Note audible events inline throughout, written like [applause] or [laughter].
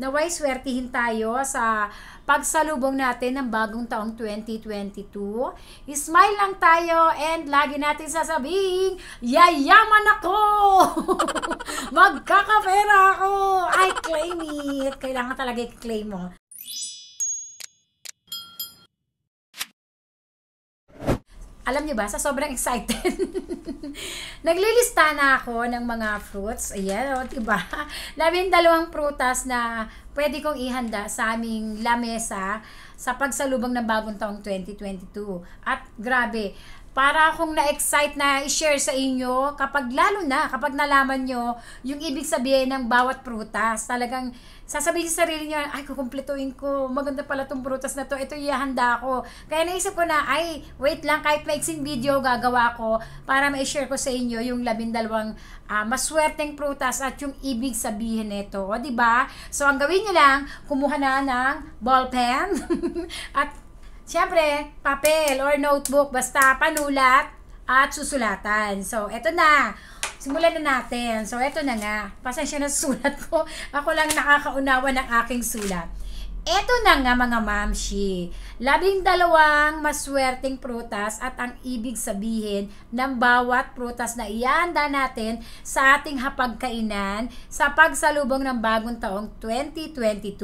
naway swertihin tayo sa pagsalubong natin ng bagong taong 2022. Smile lang tayo and lagi natin sasabihin, yayaman ako! [laughs] Magkakapera ako! I claim it! Kailangan talaga i-claim mo. alam niyo ba, sa sobrang excited, [laughs] naglilista na ako ng mga fruits. Ayan, o, oh, diba? [laughs] Labing dalawang prutas na pwede kong ihanda sa aming lamesa sa pagsalubong ng bagong taong 2022. At grabe, para akong na-excite na i-share sa inyo kapag lalo na kapag nalaman nyo yung ibig sabihin ng bawat prutas talagang sasabihin sa sarili nyo ay kukumpletuin ko maganda pala tong prutas na to ito ihahanda ko kaya naisip ko na ay wait lang kahit maiksing video gagawa ko para ma-share ko sa inyo yung labindalawang uh, maswerteng prutas at yung ibig sabihin nito di ba so ang gawin nyo lang kumuha na ng ball pen [laughs] at Siyempre, papel or notebook, basta panulat at susulatan. So, eto na. Simulan na natin. So, eto na nga. Pasensya na sulat ko. [laughs] Ako lang nakakaunawa ng aking sulat. Eto na nga mga mamshi. Labing dalawang maswerteng prutas at ang ibig sabihin ng bawat prutas na ianda natin sa ating hapagkainan sa pagsalubong ng bagong taong 2022.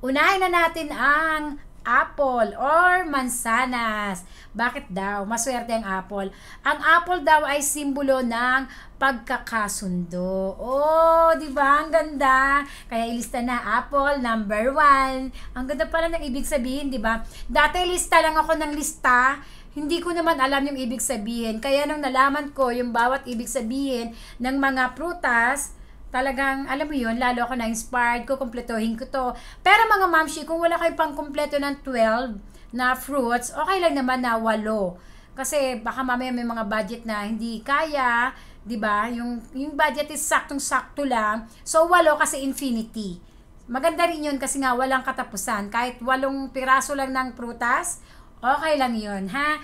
Unahin na natin ang apple or mansanas. Bakit daw? Maswerte ang apple. Ang apple daw ay simbolo ng pagkakasundo. Oh, di ba? Ang ganda. Kaya ilista na apple number one. Ang ganda pala ng ibig sabihin, di ba? Dati lista lang ako ng lista hindi ko naman alam yung ibig sabihin. Kaya nung nalaman ko yung bawat ibig sabihin ng mga prutas, Talagang, alam mo yun, lalo ako na-inspired ko, kumpletuhin ko to. Pero mga mamshi, kung wala kayo pang kumpleto ng 12 na fruits, okay lang naman na 8. Kasi baka mamaya may mga budget na hindi kaya, 'di ba? Yung yung budget is saktong-sakto lang. So 8 kasi infinity. Maganda rin yun kasi nga walang katapusan. Kahit walong piraso lang ng prutas, Okay lang yun, ha?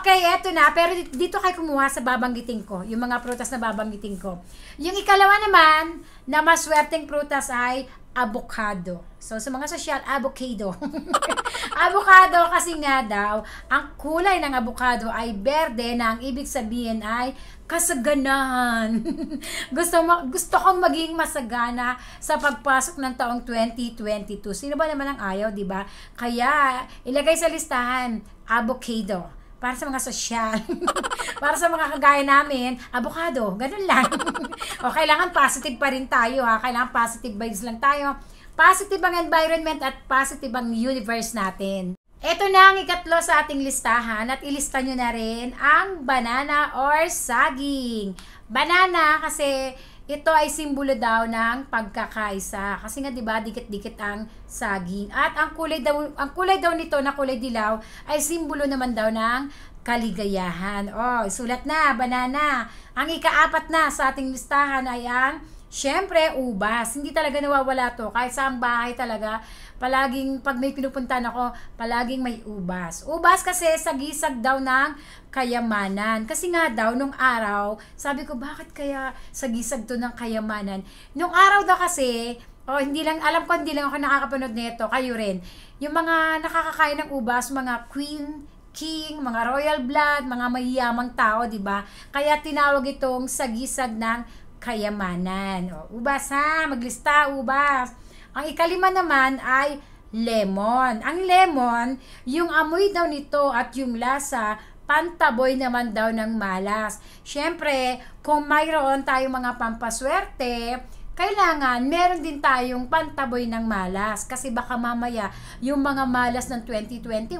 Okay, eto na. Pero dito kayo kumuha sa babanggitin ko. Yung mga prutas na babanggitin ko. Yung ikalawa naman, na maswerteng prutas ay avocado. So, sa mga social, avocado. [laughs] avocado kasi nga daw, ang kulay ng avocado ay berde na ang ibig sabihin ay kasaganahan. [laughs] gusto, ma- gusto kong maging masagana sa pagpasok ng taong 2022. Sino ba naman ang ayaw, di ba? Kaya, ilagay sa listahan, avocado para sa mga social, [laughs] para sa mga kagaya namin, abokado, ganun lang. [laughs] o kailangan positive pa rin tayo ha, kailangan positive vibes lang tayo. Positive ang environment at positive ang universe natin. Ito na ang ikatlo sa ating listahan at ilista nyo na rin ang banana or saging. Banana kasi ito ay simbolo daw ng pagkakaisa. Kasi nga 'di ba, dikit-dikit ang saging. At ang kulay daw ang kulay daw nito na kulay dilaw ay simbolo naman daw ng kaligayahan. Oh, sulat na banana. Ang ikaapat na sa ating listahan ay ang Siyempre, ubas. Hindi talaga nawawala to. Kahit sa bahay talaga, palaging pag may pinupuntahan ako, palaging may ubas. Ubas kasi sagisag daw ng kayamanan. Kasi nga daw, nung araw, sabi ko, bakit kaya sagisag to ng kayamanan? Nung araw daw kasi, Oh, hindi lang, alam ko hindi lang ako nakakapanood nito, kayo rin. Yung mga nakakakain ng ubas, mga queen, king, mga royal blood, mga mayayamang tao, 'di ba? Kaya tinawag itong sagisag ng kayamanan. O, ubas ha, maglista, ubas. Ang ikalima naman ay lemon. Ang lemon, yung amoy daw nito at yung lasa, pantaboy naman daw ng malas. Siyempre, kung mayroon tayong mga pampaswerte, kailangan meron din tayong pantaboy ng malas kasi baka mamaya yung mga malas ng 2021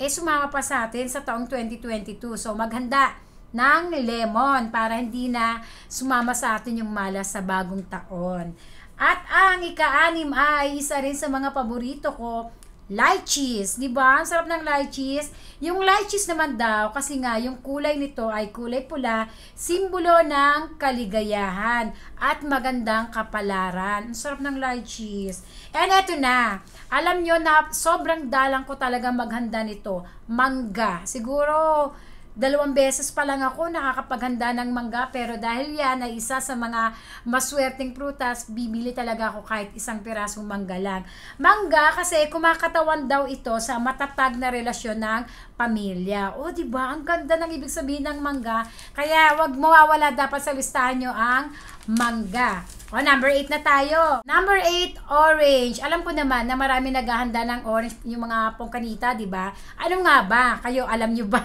eh sumama pa sa atin sa taong 2022. So maghanda ng lemon para hindi na sumama sa atin yung malas sa bagong taon. At ang ika-anim ay isa rin sa mga paborito ko, lychees. Di ba? Ang sarap ng lychees. Yung lychees naman daw, kasi nga yung kulay nito ay kulay pula, simbolo ng kaligayahan at magandang kapalaran. Ang sarap ng lychees. And eto na, alam nyo na sobrang dalang ko talaga maghanda nito. Mangga. Siguro, Dalawang beses pa lang ako nakakapaghanda ng mangga pero dahil yan ay isa sa mga maswerteng prutas, bibili talaga ako kahit isang pirasong mangga lang. Mangga kasi kumakatawan daw ito sa matatag na relasyon ng pamilya. O, oh, di ba? Ang ganda ng ibig sabihin ng mangga. Kaya, wag mawawala dapat sa listahan nyo ang mangga. O, number 8 na tayo. Number 8, orange. Alam ko naman na marami naghahanda ng orange yung mga pongkanita, di ba? Ano nga ba? Kayo, alam nyo ba? [laughs]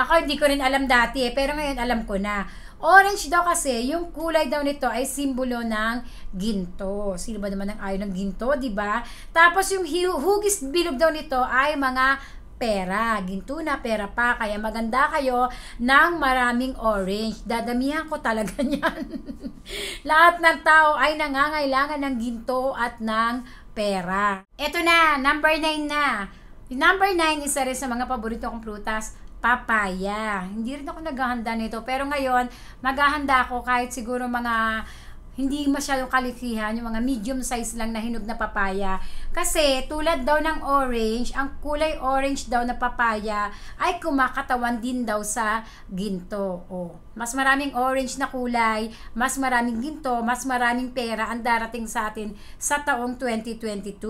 Ako, hindi ko rin alam dati eh, pero ngayon alam ko na. Orange daw kasi, yung kulay daw nito ay simbolo ng ginto. Sino ba naman ang ayaw ng ginto, di ba? Tapos yung hugis bilog daw nito ay mga pera. Ginto na, pera pa. Kaya maganda kayo ng maraming orange. Dadamihan ko talaga [laughs] niyan. Lahat ng tao ay nangangailangan ng ginto at ng pera. Ito na, number 9 na. Number 9, isa rin sa mga paborito kong prutas, papaya. Hindi rin ako naghahanda nito. Pero ngayon, maghahanda ako kahit siguro mga hindi masyadong kalisihan, yung mga medium size lang na hinog na papaya. Kasi tulad daw ng orange, ang kulay orange daw na papaya ay kumakatawan din daw sa ginto. O, mas maraming orange na kulay, mas maraming ginto, mas maraming pera ang darating sa atin sa taong 2022.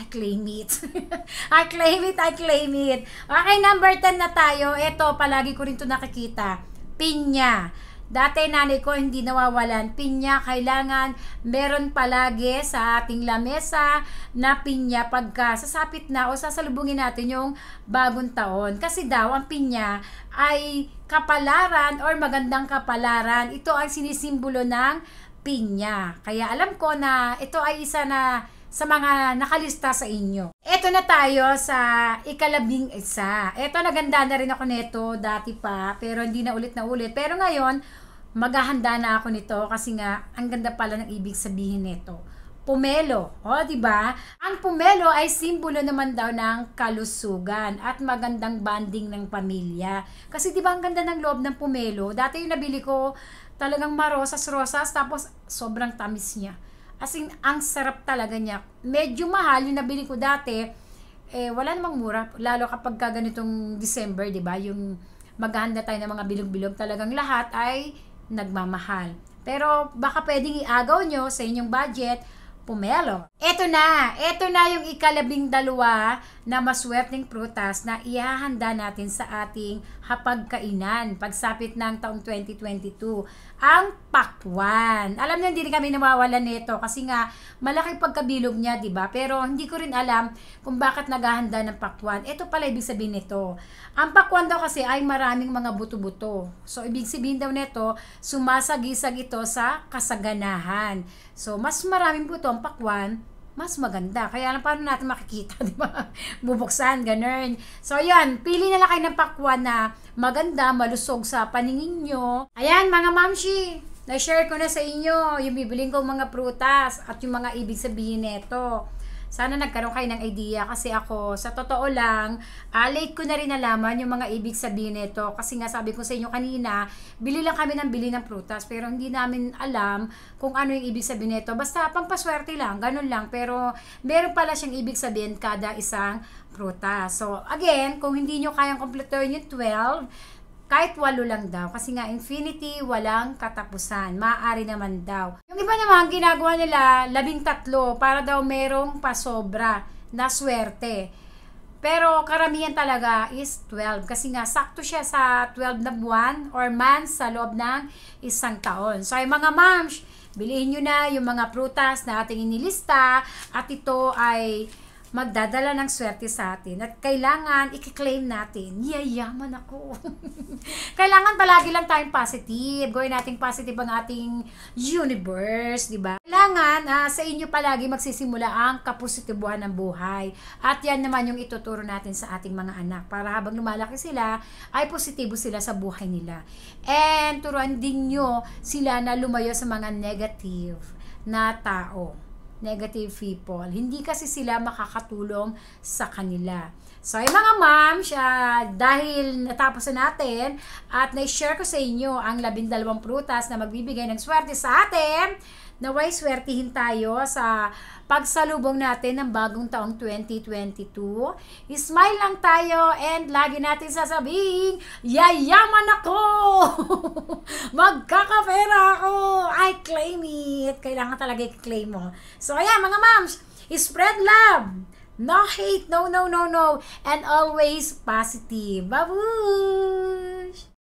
I claim it. [laughs] I claim it, I claim it. Okay, number 10 na tayo. Ito, palagi ko rin to nakikita. Pinya Dati nanay ko hindi nawawalan pinya. Kailangan meron palagi sa ating lamesa na pinya pagka sasapit na o sasalubungin natin yung bagong taon. Kasi daw ang pinya ay kapalaran or magandang kapalaran. Ito ang sinisimbolo ng pinya. Kaya alam ko na ito ay isa na sa mga nakalista sa inyo. Ito na tayo sa ikalabing isa. Ito, naganda na rin ako nito dati pa, pero hindi na ulit na ulit. Pero ngayon, maghahanda na ako nito kasi nga, ang ganda pala ng ibig sabihin nito. Pumelo. O, oh, di ba? Ang pumelo ay simbolo naman daw ng kalusugan at magandang banding ng pamilya. Kasi di ba ang ganda ng loob ng pumelo? Dati yung nabili ko talagang marosas-rosas tapos sobrang tamis niya As in, ang sarap talaga niya. Medyo mahal yung nabili ko dati. Eh, wala namang mura. Lalo kapag ganitong December, di ba? Yung maghahanda tayo ng mga bilog-bilog. Talagang lahat ay nagmamahal. Pero baka pwedeng iagaw nyo sa inyong budget pumelo. Ito na, ito na yung ikalabing dalawa na maswerteng prutas na ihahanda natin sa ating hapagkainan pagsapit ng taong 2022, ang Pakwan. Alam niyo, hindi kami nawawalan nito kasi nga malaki pagkabilog niya, di ba? Pero hindi ko rin alam kung bakit naghahanda ng Pakwan. Ito pala ibig sabihin nito. Ang Pakwan daw kasi ay maraming mga buto-buto. So, ibig sabihin daw nito, sumasagisag ito sa kasaganahan. So, mas maraming buto ang Pakwan mas maganda. Kaya lang paano natin makikita, [laughs] di ba? Bubuksan, ganun. So, yun. Pili na lang kayo ng pakwan na maganda, malusog sa paningin nyo. Ayan, mga mamshi, na-share ko na sa inyo yung bibiling kong mga prutas at yung mga ibig sabihin nito. Sana nagkaroon kayo ng idea kasi ako, sa totoo lang, uh, late ko na rin nalaman yung mga ibig sabihin nito. Kasi nga sabi ko sa inyo kanina, bili lang kami ng bili ng prutas pero hindi namin alam kung ano yung ibig sabihin nito. Basta pampaswerte lang, ganun lang. Pero meron pala siyang ibig sabihin kada isang prutas. So again, kung hindi nyo kayang kompletuhin yung 12, kahit walo lang daw. Kasi nga, infinity, walang katapusan. Maaari naman daw. Yung iba naman, ginagawa nila labing tatlo para daw merong pasobra na swerte. Pero karamihan talaga is 12 kasi nga sakto siya sa 12 na buwan or months sa loob ng isang taon. So ay mga moms, bilhin nyo na yung mga prutas na ating inilista at ito ay magdadala ng swerte sa atin at kailangan i-claim natin, yayaman ako. [laughs] kailangan palagi lang tayong positive. Gawin nating positive ang ating universe, di ba? Kailangan ah, sa inyo palagi magsisimula ang kapositibuhan ng buhay. At yan naman yung ituturo natin sa ating mga anak para habang lumalaki sila, ay positibo sila sa buhay nila. And turuan din nyo sila na lumayo sa mga negative na tao negative people. Hindi kasi sila makakatulong sa kanila. So, ay mga ma'am, uh, dahil natapos na natin at na-share ko sa inyo ang labindalawang prutas na magbibigay ng swerte sa atin, naway swertihin tayo sa pagsalubong natin ng bagong taong 2022. Smile lang tayo and lagi natin sasabihin, yayaman ako! [laughs] Magkakapera ako! I claim it! Kailangan talaga i-claim mo. So ayan mga moms, spread love! No hate, no, no, no, no, and always positive. Babush!